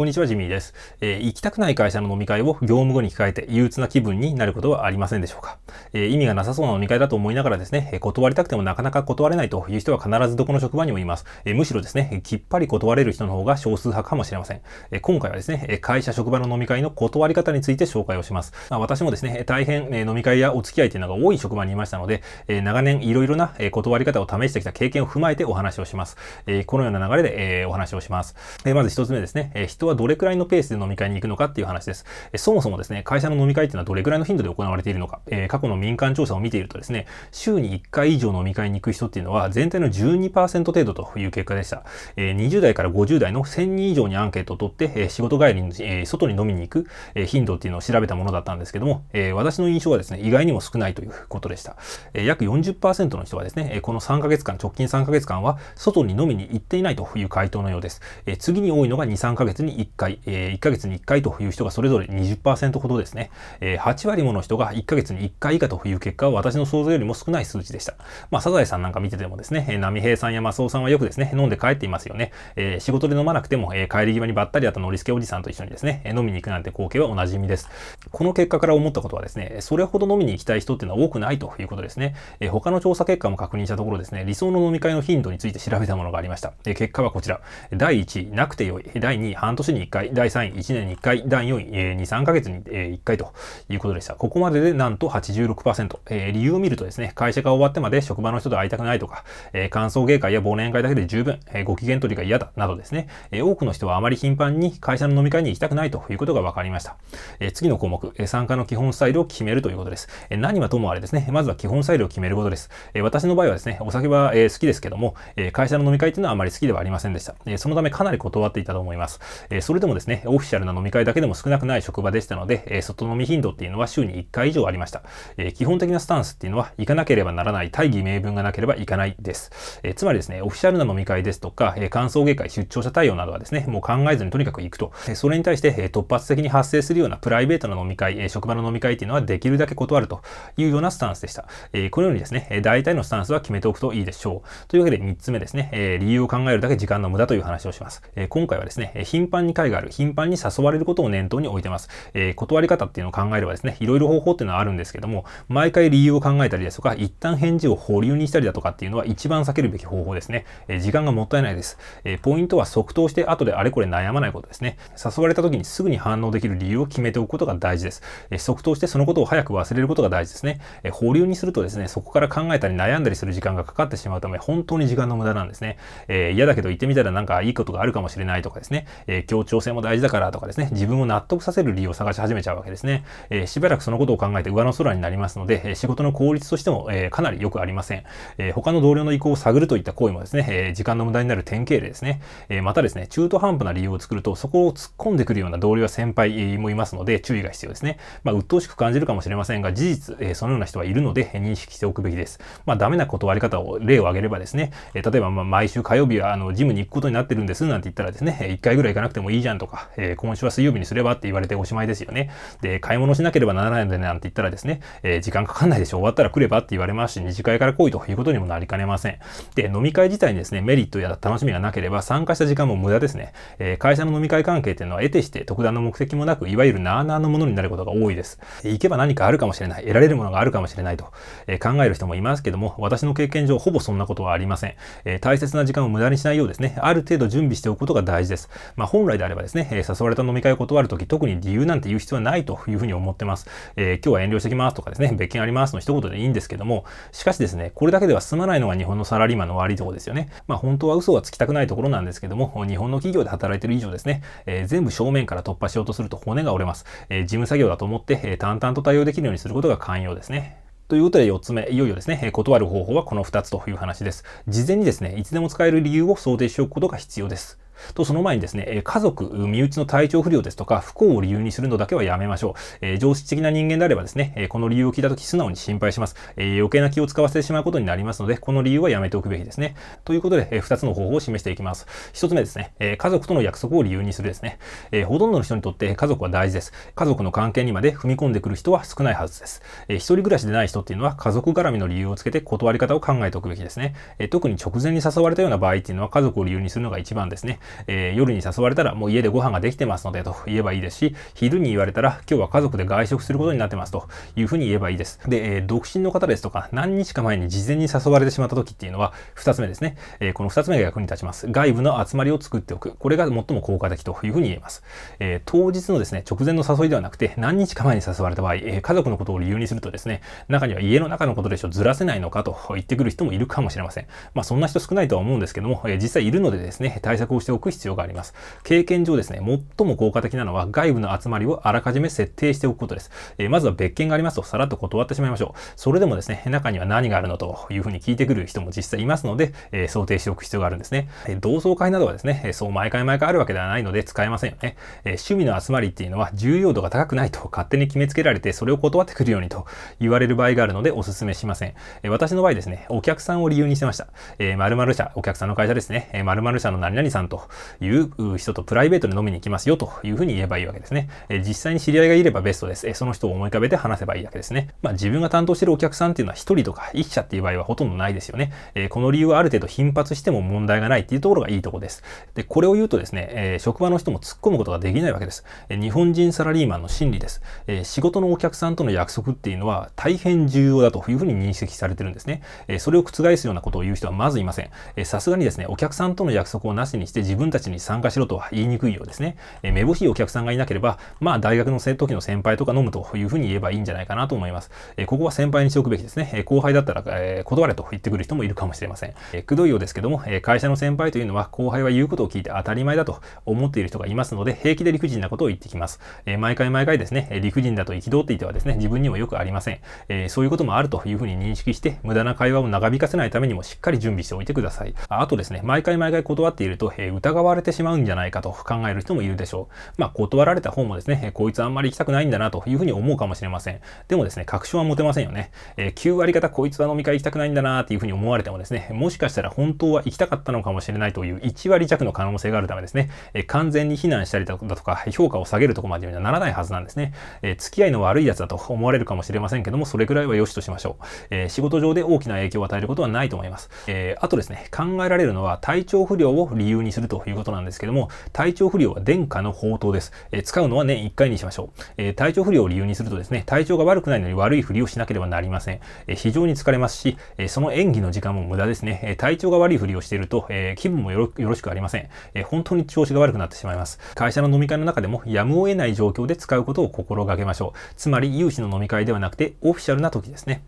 こんにちは、ジミーです。えー、行きたくない会社の飲み会を業務後に控えて憂鬱な気分になることはありませんでしょうか。えー、意味がなさそうな飲み会だと思いながらですね、断りたくてもなかなか断れないという人は必ずどこの職場にもいます。えー、むしろですね、きっぱり断れる人の方が少数派かもしれません。え今回はですね、会社職場の飲み会の断り方について紹介をします。まあ、私もですね、大変飲み会やお付き合いというのが多い職場にいましたので、え長年いろいろな断り方を試してきた経験を踏まえてお話をします。えこのような流れで、えお話をします。えまず一つ目ですね、えーはどれくらいのペースで飲み会に行くのかっていう話です。そもそもですね、会社の飲み会っていうのはどれくらいの頻度で行われているのか、えー、過去の民間調査を見ているとですね、週に1回以上飲み会に行く人っていうのは全体の12%程度という結果でした。えー、20代から50代の1000人以上にアンケートを取って、えー、仕事帰りに、えー、外に飲みに行く、えー、頻度っていうのを調べたものだったんですけども、えー、私の印象はですね、意外にも少ないということでした。えー、約40%の人はですね、この3ヶ月間、直近3ヶ月間は外に飲みに行っていないという回答のようです。えー、次に多いのが2、3ヶ月に1回、えー、1ヶ月に1回という人がそれぞれ20%ほどですね、えー、8割もの人が1ヶ月に1回以下という結果は私の想像よりも少ない数値でした。まあ、サザエさんなんか見ててもですね、波平さんやマスオさんはよくですね、飲んで帰っていますよね。えー、仕事で飲まなくても、えー、帰り際にばったりだったノリスケおじさんと一緒にですね、飲みに行くなんて光景はおなじみです。この結果から思ったことはですね、それほど飲みに行きたい人っていうのは多くないということですね。えー、他の調査結果も確認したところですね、理想の飲み会の頻度について調べたものがありました。えー、結果はこちら。第1位、なくてよい。第2位、半年年に1回、第3位1年に1回、第4位、えー、2、3ヶ月に、えー、1回ということでした。ここまででなんと86%。えー、理由を見るとですね、会社が終わってまで職場の人と会いたくないとか、えー、歓送迎会や忘年会だけで十分、えー、ご機嫌取りが嫌だなどですね、えー、多くの人はあまり頻繁に会社の飲み会に行きたくないということが分かりました。えー、次の項目、えー、参加の基本スタイルを決めるということです。えー、何はともあれですね、まずは基本スタイルを決めることです。えー、私の場合はですね、お酒は、えー、好きですけども、えー、会社の飲み会というのはあまり好きではありませんでした。えー、そのためかなり断っていたと思います。えそれでもですね、オフィシャルな飲み会だけでも少なくない職場でしたので、え外飲み頻度っていうのは週に1回以上ありました。え基本的なスタンスっていうのは、行かなければならない大義名分がなければいかないです。えつまりですね、オフィシャルな飲み会ですとか、え歓送迎会、出張者対応などはですね、もう考えずにとにかく行くと。えそれに対して、え突発的に発生するようなプライベートな飲み会、え職場の飲み会っていうのはできるだけ断るというようなスタンスでした。えこのようにですね、大体のスタンスは決めておくといいでしょう。というわけで3つ目ですね、え理由を考えるだけ時間の無駄という話をします。え今回はですね、頻繁繁に会がある、頻繁に誘われることを念頭に置いてます。えー、断り方っていうのを考えればですね、いろいろ方法っていうのはあるんですけども、毎回理由を考えたりですとか、一旦返事を保留にしたりだとかっていうのは一番避けるべき方法ですね。えー、時間がもったいないです。えー、ポイントは即答して後であれこれ悩まないことですね。誘われた時にすぐに反応できる理由を決めておくことが大事です。え即答してそのことを早く忘れることが大事ですね。え保留にするとですね、そこから考えたり悩んだりする時間がかかってしまうため、本当に時間の無駄なんですね。え嫌だけど行ってみたらなんかいいことがあるかもしれないとかですね、え協調性も大事だからとかですね、自分を納得させる理由を探し始めちゃうわけですね。えー、しばらくそのことを考えて上の空になりますので、仕事の効率としても、えー、かなり良くありません。えー、他の同僚の意向を探るといった行為もですね、え時間の無駄になる典型例ですね。えまたですね、中途半端な理由を作ると、そこを突っ込んでくるような同僚や先輩もいますので、注意が必要ですね。まあ、鬱陶しく感じるかもしれませんが、事実、えそのような人はいるので、認識しておくべきです。まあ、ダメな断り方を、例を挙げればですね、え例えば、ま毎週火曜日は、あの、ジムに行くことになってるんです、なんて言ったらですね、1回ぐらい行かなくてってもいいじゃんとか、えー、今週は水曜日にすればって言われておしまいですよね。で、買い物しなければならないのでなんて言ったらですね、えー、時間かかんないでしょ、終わったら来ればって言われますし、二次会から来いということにもなりかねません。で、飲み会自体にですね、メリットや楽しみがなければ参加した時間も無駄ですね。えー、会社の飲み会関係っていうのは得てして特段の目的もなく、いわゆるなーなーのものになることが多いです。行けば何かあるかもしれない、得られるものがあるかもしれないと、えー、考える人もいますけども、私の経験上ほぼそんなことはありません。えー、大切な時間を無駄にしないようですね、ある程度準備しておくことが大事です。まあ、本来であればですね、え誘われた飲み会を断るとき、特に理由なんて言う必要はないというふうに思ってます。えー、今日は遠慮してきますとかですね、別件ありますの一言でいいんですけども、しかしですね、これだけでは済まないのが日本のサラリーマンの悪いところですよね。まあ本当は嘘はつきたくないところなんですけども、日本の企業で働いてる以上ですね、えー、全部正面から突破しようとすると骨が折れます。えー、事務作業だと思って、え淡々と対応できるようにすることが肝要ですね。ということで4つ目、いよいよですね、断る方法はこの2つという話です。事前にですね、いつでも使える理由を想定しておくことが必要です。と、その前にですね、家族、身内の体調不良ですとか、不幸を理由にするのだけはやめましょう。え常識的な人間であればですね、この理由を聞いたとき素直に心配します、え余計な気を使わせてしまうことになりますので、この理由はやめておくべきですね。ということで、え2つの方法を示していきます。1つ目ですね、え家族との約束を理由にするですね。えほとんどの人にとって家族は大事です。家族の関係にまで踏み込んでくる人は少ないはずです。え一人暮らしでない人っていうのは家族絡みの理由をつけて断り方を考えておくべきですね。え特に直前に誘われたような場合っていうのは家族を理由にするのが一番ですね。えー、夜に誘われたらもう家でご飯ができてますのでと言えばいいですし、昼に言われたら今日は家族で外食することになってますというふうに言えばいいです。で、えー、独身の方ですとか何日か前に事前に誘われてしまった時っていうのは2つ目ですね。えー、この2つ目が役に立ちます。外部の集まりを作っておく。これが最も効果的というふうに言えます。えー、当日のですね、直前の誘いではなくて何日か前に誘われた場合、えー、家族のことを理由にするとですね、中には家の中のことでしょずらせないのかと言ってくる人もいるかもしれません。まあそんな人少ないとは思うんですけども、えー、実際いるのでですね、対策をしておくく必要があります。経験上ですね、最も効果的なのは外部の集まりをあらかじめ設定しておくことです。えー、まずは別件がありますと、さらっと断ってしまいましょう。それでもですね、中には何があるのというふうに聞いてくる人も実際いますので、えー、想定しておく必要があるんですね。え同窓会などはですね、そう毎回毎回あるわけではないので使えませんよね。え趣味の集まりっていうのは重要度が高くないと勝手に決めつけられて、それを断ってくるようにと言われる場合があるのでお勧めしません。え私の場合ですね、お客さんを理由にしてました。えー、〇〇社、お客さんの会社ですね、えー、〇〇社の何々さんとという人とプライベートで飲みに行きますよというふうに言えばいいわけですね。え実際に知り合いがいればベストです。えその人を思い浮かべて話せばいいわけですね。まあ、自分が担当しているお客さんっていうのは1人とか1社っていう場合はほとんどないですよね。えこの理由はある程度頻発しても問題がないっていうところがいいとこです。で、これを言うとですね、え職場の人も突っ込むことができないわけです。え日本人サラリーマンの心理です。え仕事のお客さんとの約束っていうのは大変重要だというふうに認識されてるんですね。えそれを覆すようなことを言う人はまずいません。さすがにですね、お客さんとの約束をなしにして自分たちに参加しろとは言いにくいようですね。えめぼしいお客さんがいなければ、まあ大学の時の先輩とか飲むというふうに言えばいいんじゃないかなと思います。えここは先輩にしておくべきですね。え後輩だったら、え断れと言ってくる人もいるかもしれません。えくどいようですけども、え会社の先輩というのは後輩は言うことを聞いて当たり前だと思っている人がいますので、平気で理不尽なことを言ってきます。え毎回毎回ですね、理不尽だと憤っていてはですね、自分にもよくありません。えそういうこともあるというふうに認識して、無駄な会話を長引かせないためにもしっかり準備しておいてください。あとですね、毎回毎回断っていると、えー、疑われてしまうんじゃないかと考える人もいるでしょう。まあ、断られた方もですね、こいつあんまり行きたくないんだなというふうに思うかもしれません。でもですね、確証は持てませんよね。えー、9割方こいつは飲み会行きたくないんだなっていうふうに思われてもですね、もしかしたら本当は行きたかったのかもしれないという1割弱の可能性があるためですね、えー、完全に非難したりだとか、評価を下げるとこまでにはならないはずなんですね。えー、付き合いの悪いやつだと思われるかもしれませんけども、それくらいは良しとしましょう。えー、仕事上で大きな影響を与えることはないと思います。えあとですね、考えられるのは体調不良を理由にするということなんですけども、体調不良は殿下の宝刀です。え使うのは年、ね、1回にしましょう、え体調不良を理由にするとですね、体調が悪くないのに悪いふりをしなければなりません。え非常に疲れますし、えその演技の時間も無駄ですね。え体調が悪いふりをしていると、え気分もよろしくありません、え本当に調子が悪くなってしまいます。会社の飲み会の中でもやむを得ない状況で使うことを心がけましょう。つまり、有志の飲み会ではなくて、オフィシャルな時ですね。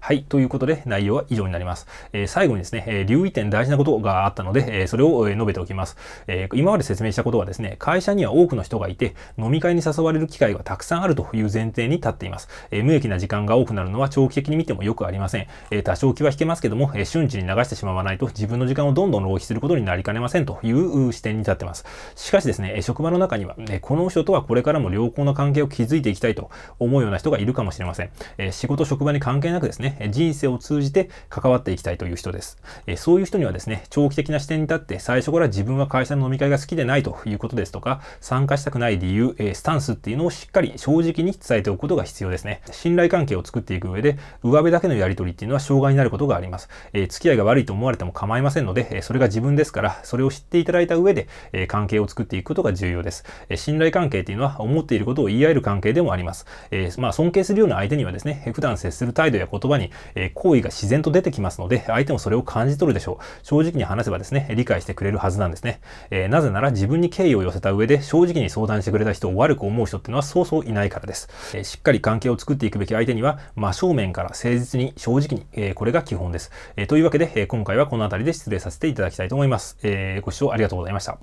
はい。ということで、内容は以上になります。えー、最後にですね、えー、留意点大事なことがあったので、えー、それを述べておきます、えー。今まで説明したことはですね、会社には多くの人がいて、飲み会に誘われる機会がたくさんあるという前提に立っています。えー、無益な時間が多くなるのは長期的に見てもよくありません。えー、多少気は引けますけども、えー、瞬時に流してしまわないと自分の時間をどんどん浪費することになりかねませんという視点に立ってます。しかしですね、職場の中には、ね、この人とはこれからも良好な関係を築いていきたいと思うような人がいるかもしれません。えー、仕事、職場に関係なくですね、人生を通じて関わっていきたいという人です。えそういう人にはですね、長期的な視点に立って最初から自分は会社の飲み会が好きでないということですとか、参加したくない理由、えスタンスっていうのをしっかり正直に伝えておくことが必要ですね。信頼関係を作っていく上で、上辺だけのやり取りっていうのは障害になることがあります。え付き合いが悪いと思われても構いませんので、それが自分ですから、それを知っていただいた上で、え関係を作っていくことが重要です。え信頼関係っていうのは思っていることを言い合える関係でもあります。えまあ、尊敬するような相手にはですね、普段接する態度や言言葉に、え好意が自然と出てきますので、相手もそれを感じ取るでしょう。正直に話せばですね、理解してくれるはずなんですね。えなぜなら自分に敬意を寄せた上で、正直に相談してくれた人を悪く思う人っていうのはそうそういないからです。えしっかり関係を作っていくべき相手には、真正面から誠実に、正直に、えこれが基本です。えというわけで、え今回はこの辺りで失礼させていただきたいと思います。えご視聴ありがとうございました。